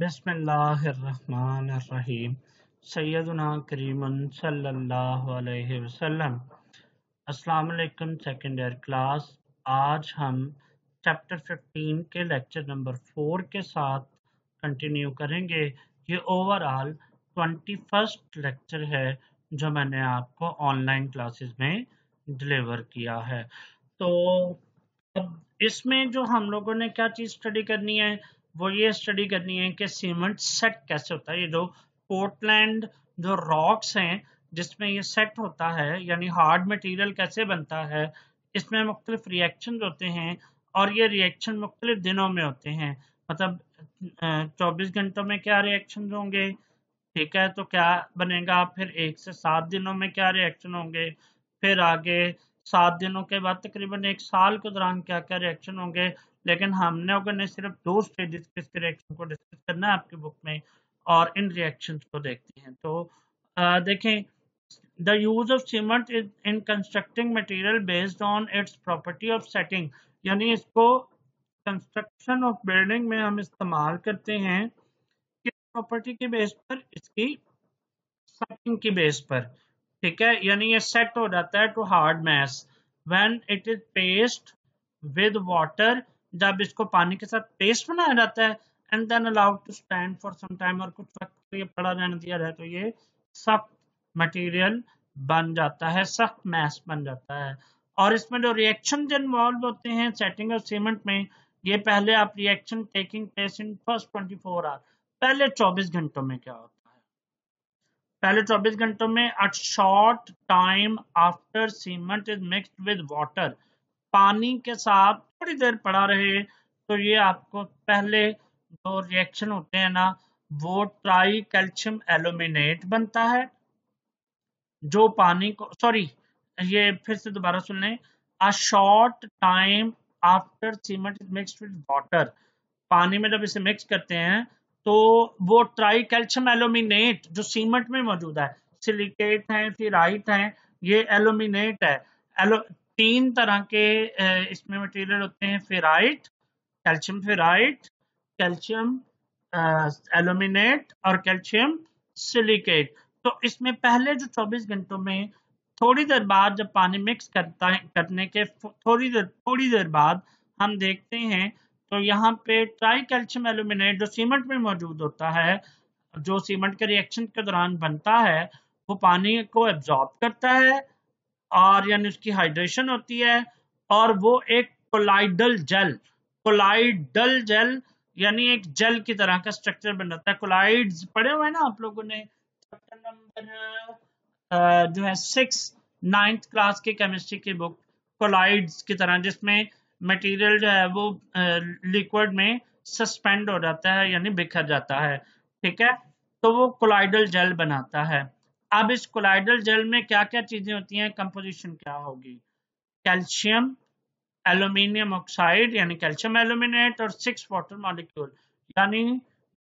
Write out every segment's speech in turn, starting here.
बिसमीम सैदना करीमन सल्लल्लाहु अलैहि वसल्लम अस्सलाम वालेकुम सेकेंड ईयर क्लास आज हम चैप्टर 15 के लेक्चर नंबर 4 के साथ कंटिन्यू करेंगे ये ओवरऑल ट्वेंटी फर्स्ट लेक्चर है जो मैंने आपको ऑनलाइन क्लासेस में डिलीवर किया है तो अब इसमें जो हम लोगों ने क्या चीज़ स्टडी करनी है वो ये स्टडी करनी है कि सीमेंट सेट कैसे होता है ये जो पोर्टलैंड जो रॉक्स हैं जिसमें ये सेट होता है यानी हार्ड मटेरियल कैसे बनता है इसमें मुख्तलिफ रिएक्शन होते हैं और ये रिएक्शन मुख्तलिफ दिनों में होते हैं मतलब चौबीस घंटों में क्या रिएक्शन होंगे ठीक है तो क्या बनेगा फिर एक से सात दिनों में क्या रिएक्शन होंगे फिर आगे सात दिनों के बाद तकरीबन एक साल के दौरान क्या क्या रिएक्शन होंगे लेकिन हमने अगर ने सिर्फ दो स्टेजेस के इसके रिएक्शन को डिस्कस करना है आपकी बुक में और इन रिएक्शन को देखते हैं तो आ, देखें the use of cement is in constructing material based on its property of setting यानी इसको कंस्ट्रक्शन ऑफ बिल्डिंग में हम इस्तेमाल करते हैं किस प्रॉपर्टी के बेस पर इसकी सेटिंग की बेस पर ठीक है यानी ये सेट हो जाता है to hard mass when it is paste with water जब इसको पानी के साथ पेस्ट बनाया जाता है and then allowed to stand for some time और कुछ वक्त तो ये पड़ा रहने दिया जाए तो ये सख्त मटेरियल बन जाता है सख्त मैस बन जाता है और इसमें जो रिएक्शन इन्वॉल्व होते हैं सेटिंग और सीमेंट में ये पहले आप reaction taking place in first twenty four hour पहले चौबीस घंटों में क्या होता है पहले चौबीस घंटों में at short time after cement is mixed with water पानी के साथ थोड़ी देर पड़ा रहे तो ये आपको पहले जो रिएक्शन होते हैं ना वो ट्राई कैल्शियम एलोमिनेट बनता है जो पानी को सॉरी ये फिर से दोबारा सुन लें a short time after cement is mix with water पानी में जब इसे मिक्स करते हैं तो वो ट्राई कैल्शियम एलोमिनेट जो सीमेंट में मौजूद है सिलिकेट है फिराइट है ये एलोमिनेट है एलो तीन तरह के इसमें मटेरियल होते हैं ferrite calcium ferrite calcium aluminate और कैल्शियम सिलिकेट तो इसमें पहले जो 24 घंटों में थोड़ी देर बाद जब पानी मिक्स करता है करने के थोड़ी देर थोड़ी देर बाद हम देखते हैं तो यहाँ पे ट्राई कैल्शियम एलुमिनेट जो सीमेंट में मौजूद होता है जो सीमेंट के रिएक्शन के दौरान बनता है वो पानी को एब्जॉर्ब करता है और यानी उसकी हाइड्रेशन होती है और वो एक कोलाइडल जेल कोलाइडल जेल यानी एक जेल की तरह का स्ट्रक्चर बन जाता है कोलाइड्स पढ़े हुए हैं ना आप लोगों ने चैप्टर नंबर uh, जो है सिक्स नाइन्थ क्लास के केमिस्ट्री की बुक कोलाइड्स की तरह जिसमें मटेरियल जो है वो लिक्विड uh, में सस्पेंड हो जाता है यानी बिखर जाता है ठीक है तो वो कोलाइडल जेल बनाता है अब इस कोलाइडल जेल में क्या क्या चीजें होती हैं कंपोजिशन क्या होगी कैल्शियम एल्यूमिनियम ऑक्साइड यानी कैल्शियम एल्यूमिनेट और सिक्स वाटर मॉलिक्यूल यानी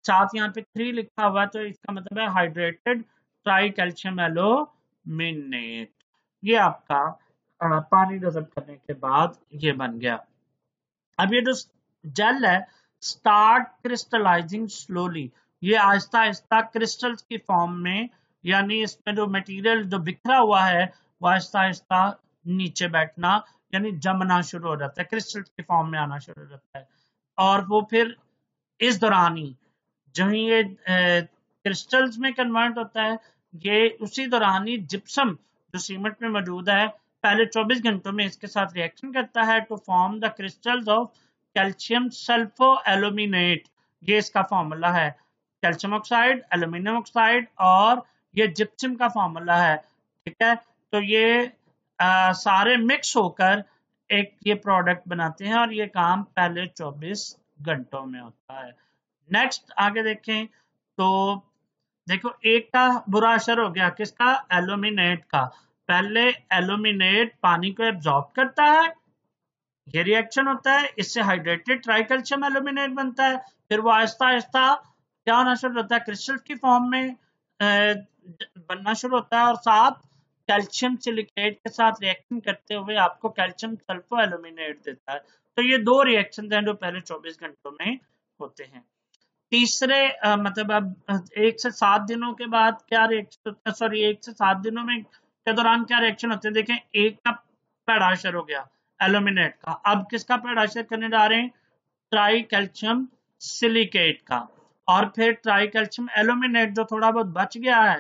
साथ यहाँ पे थ्री लिखा हुआ तो इसका मतलब है हाइड्रेटेड ट्राई कैल्शियम एलोमिनेट ये आपका पानी गजब करने के बाद ये बन गया अब ये जो जेल है स्टार्ट क्रिस्टलाइजिंग स्लोली ये आहिस्ता आहिस्ता क्रिस्टल्स की फॉर्म में यानी इसमें जो मटेरियल जो बिखरा हुआ है वो आहिस्ता आहिस्ता नीचे बैठना यानी जमना शुरू हो जाता है क्रिस्टल के फॉर्म में आना शुरू हो जाता है और वो फिर इस दौरान ही जहीं ये क्रिस्टल्स में कन्वर्ट होता है ये उसी दौरान ही जिप्सम जो सीमेंट में मौजूद है पहले 24 घंटों में इसके साथ रिएक्शन करता है to form the crystals of calcium sulpho aluminate ये इसका फॉर्मूला है कैल्शियम ऑक्साइड एल्यूमिनियम ऑक्साइड और ये जिप्सम का फॉर्मूला है ठीक है तो ये आ, सारे मिक्स होकर एक ये प्रोडक्ट बनाते हैं और ये काम पहले 24 घंटों में होता है नेक्स्ट आगे देखें तो देखो एक का बुरा असर हो गया किसका एलुमिनेट का पहले एलुमिनेट पानी को एब्जॉर्ब करता है ये रिएक्शन होता है इससे हाइड्रेटेड ट्राइकल्शियम एलुमिनेट बनता है फिर वो आहिस्ता आहिस्ता क्या होना शुरू होता है क्रिस्टल की फॉर्म में बनना शुरू होता है और साथ कैल्शियम सिलिकेट के साथ रिएक्शन करते हुए आपको कैल्शियम सल्फो एलुमिनेट देता है तो ये दो रिएक्शन हैं जो पहले 24 घंटों में होते हैं तीसरे आ, मतलब अब एक से सात दिनों के बाद क्या रिएक्शन होता है सॉरी एक से सात दिनों में के दौरान क्या रिएक्शन होते हैं देखें एक का पेड़ाशर हो गया एलुमिनेट का अब किसका पेड़ाशर करने जा रहे हैं ट्राई कैल्शियम सिलिकेट का और फिर ट्राई कैल्शियम एलोमिनेट जो थोड़ा बहुत बच गया है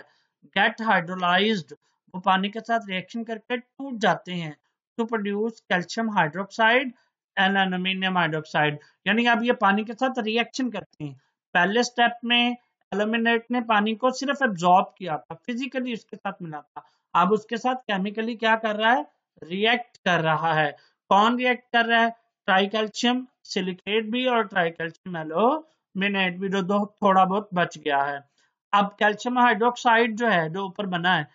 गेट हाइड्रोलाइज्ड वो पानी के साथ रिएक्शन करके टूट जाते हैं to produce calcium hydroxide and hydroxide यानी आप ये पानी के साथ रिएक्शन करते हैं पहले स्टेप में एलोमिनेट ने पानी को सिर्फ एब्जॉर्ब किया था फिजिकली उसके साथ मिला था अब उसके साथ केमिकली क्या कर रहा है रिएक्ट कर रहा है कौन रिएक्ट कर रहा है ट्राइकैल्शियम सिलिकेट भी और ट्राइकैल्शियम एलो मिनट भी जो तो दो थोड़ा बहुत बच गया है अब कैल्शियम हाइड्रोक्साइड जो है जो ऊपर बना है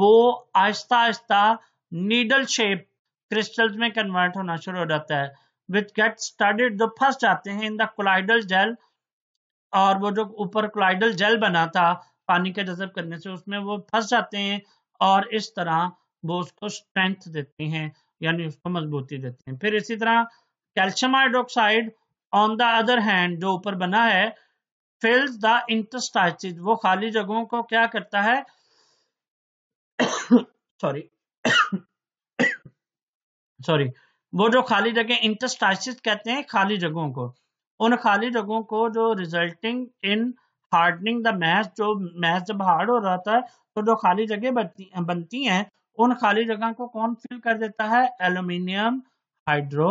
वो आहिस्ता आहिस्ता नीडल शेप क्रिस्टल्स में कन्वर्ट होना शुरू हो जाता है विच गेट स्टडीड जो फंस जाते हैं इन द कोलाइडल जेल और वो जो ऊपर कोलाइडल जेल बना था पानी के जजब करने से उसमें वो फंस जाते हैं और इस तरह वो उसको स्ट्रेंथ देते हैं यानी उसको मजबूती देते हैं फिर इसी तरह calcium hydroxide on the other hand जो ऊपर बना है फिल्स द इंटरस्टाइसिस वो खाली जगहों को क्या करता है सॉरी सॉरी वो जो खाली जगह इंटरस्टाइसिस कहते हैं खाली जगहों को उन खाली जगहों को जो resulting in hardening the mass जो मैथ जब हार्ड हो रहा था तो जो खाली जगह बनती बनती हैं उन खाली जगह को कौन फिल कर देता है एल्यूमिनियम हाइड्रो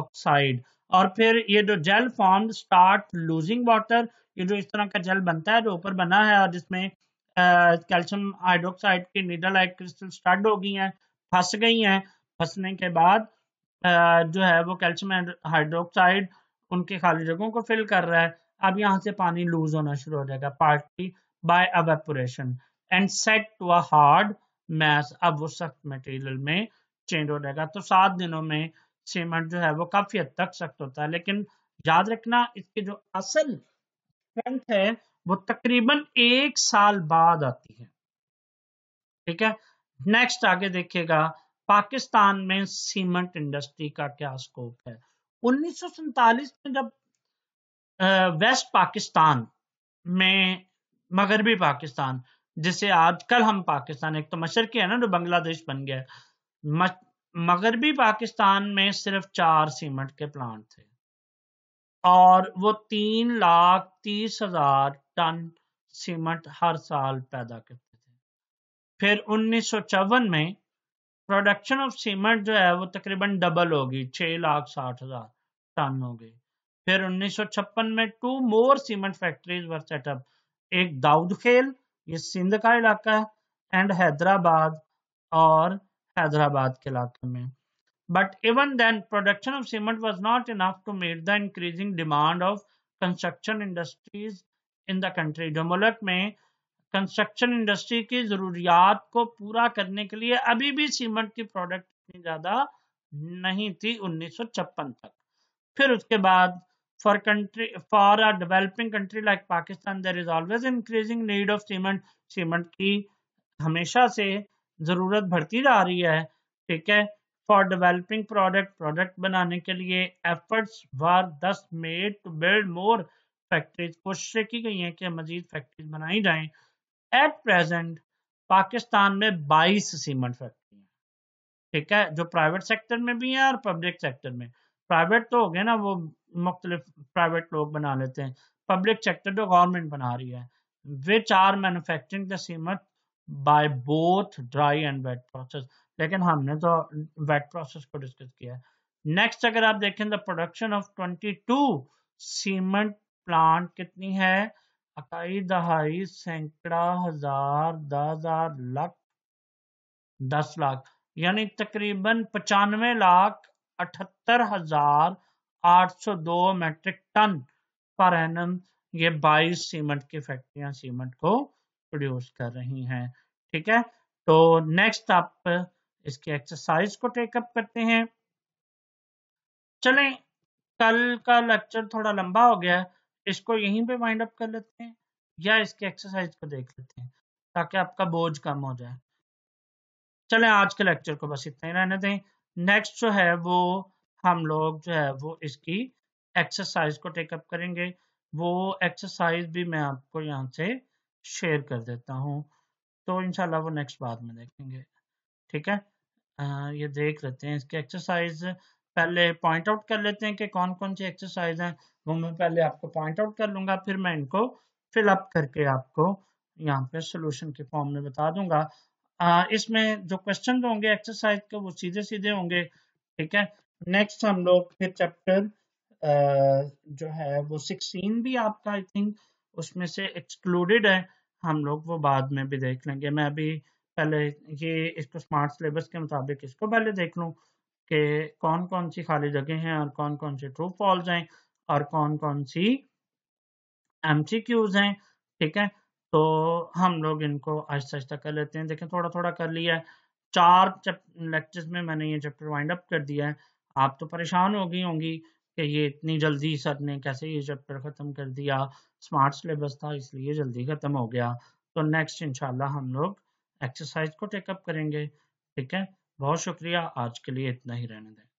ऑक्साइड और फिर ये जो gel form start losing water ये जो इस तरह का जेल बनता है जो ऊपर बना है और जिसमें कैल्शियम हाइड्रोक्साइड की नीडलाइट क्रिस्टल स्टार्ट हो गई हैं फंस गई हैं फंसने के बाद आ, जो है वो कैल्शियम हाइड्रोक्साइड उनके खाली जगहों को फिल कर रहा है अब यहाँ से पानी लूज होना शुरू हो जाएगा partly by evaporation and set to a hard mass अब वो सख्त मटेरियल में चेंज हो जाएगा तो सात दिनों में सीमेंट जो है वो काफी हद तक सख्त होता है लेकिन याद रखना इसके जो असल स्ट्रेंथ है वो तकरीबन एक साल बाद आती है ठीक है नेक्स्ट आगे देखिएगा पाकिस्तान में सीमेंट इंडस्ट्री का क्या स्कोप है उन्नीस में जब वेस्ट पाकिस्तान में मगरबी पाकिस्तान जिसे आजकल हम पाकिस्तान एक तो मशरकी है ना जो बांग्लादेश बन गया मगरबी पाकिस्तान में सिर्फ चार सीमेंट के प्लांट थे और वो तीन लाख तीस हजार टन सीमेंट हर साल पैदा करते थे फिर उन्नीस में प्रोडक्शन ऑफ सीमेंट जो है वो तकरीबन डबल होगी छह लाख साठ हजार टन हो गई फिर 1956 में two more cement factories were set up एक दाऊद खेल ये सिंध का इलाका है एंड हैदराबाद और हैदराबाद के इलाके में but even then production of cement was not enough to meet the increasing demand of construction industries in the country जो मुल्क में कंस्ट्रक्शन इंडस्ट्री की जरूरियात को पूरा करने के लिए अभी भी सीमेंट की प्रोडक्ट इतनी ज़्यादा नहीं थी उन्नीस तक फिर उसके बाद for country for a developing country like Pakistan there is always increasing need of cement cement की हमेशा से ज़रूरत बढ़ती जा रही है ठीक है फॉर डेवलपिंग प्रोडक्ट प्रोडक्ट बनाने के लिए efforts were thus made to build more factories कोशिशें की गई हैं कि मजीद फैक्ट्रीज बनाई जाएं एट प्रेजेंट पाकिस्तान में 22 सीमेंट फैक्ट्री हैं ठीक है जो प्राइवेट सेक्टर में भी हैं और पब्लिक सेक्टर में प्राइवेट तो हो गए ना वो मुख्तलिफ प्राइवेट लोग बना लेते हैं पब्लिक सेक्टर तो गवर्नमेंट बना रही है which are manufacturing the cement by both dry and wet process लेकिन हमने तो वेट प्रोसेस को डिस्कस किया है नेक्स्ट अगर आप देखें the production of 22 cement plant कितनी है अकाई दहाई सैकड़ा हजार दस हजार लाख दस लाख यानी तकरीबन पचानवे लाख अठहत्तर हजार आठ सौ दो मेट्रिक टन पर एनम ये बाईस सीमेंट की फैक्ट्रियां सीमेंट को प्रोड्यूस कर रही हैं ठीक है तो नेक्स्ट आप इसके एक्सरसाइज को टेकअप करते हैं चलें कल का लेक्चर थोड़ा लंबा हो गया इसको यहीं पे माइंड अप कर लेते हैं या इसके एक्सरसाइज को देख लेते हैं ताकि आपका बोझ कम हो जाए चलें आज के लेक्चर को बस इतना ही रहने दें नेक्स्ट जो है वो हम लोग जो है वो इसकी एक्सरसाइज को टेकअप करेंगे वो एक्सरसाइज भी मैं आपको यहाँ से शेयर कर देता हूँ तो इनशाला वो नेक्स्ट बाद में देखेंगे ठीक है आ, ये देख लेते हैं इसके एक्सरसाइज पहले पॉइंट आउट कर लेते हैं कि कौन कौन सी एक्सरसाइज हैं वो मैं पहले आपको पॉइंट आउट कर लूंगा फिर मैं इनको फिलअप करके आपको यहाँ पे सोल्यूशन के फॉर्म में बता दूंगा इसमें जो क्वेश्चन होंगे एक्सरसाइज के वो सीधे सीधे होंगे ठीक है नेक्स्ट हम लोग फिर चैप्टर जो है वो सिक्सटीन भी आपका आई थिंक उसमें से एक्सक्लूडेड है हम लोग वो बाद में भी देख लेंगे मैं अभी पहले ये इसको स्मार्ट सिलेबस के मुताबिक इसको पहले देख लूँ कि कौन कौन सी खाली जगह हैं और कौन कौन से ट्रू फॉल्स हैं और कौन कौन सी एम हैं ठीक है तो हम लोग इनको आहिस्ता आहिस्ता कर लेते हैं देखें थोड़ा थोड़ा कर लिया है चार लेक्चर्स में मैंने ये चैप्टर वाइंड अप कर दिया है आप तो परेशान हो गई होंगी कि ये इतनी जल्दी सर ने कैसे ये चैप्टर ख़त्म कर दिया स्मार्ट सिलेबस था इसलिए जल्दी ख़त्म हो गया तो नेक्स्ट इंशाल्लाह हम लोग एक्सरसाइज को टेकअप करेंगे ठीक है बहुत शुक्रिया आज के लिए इतना ही रहने दें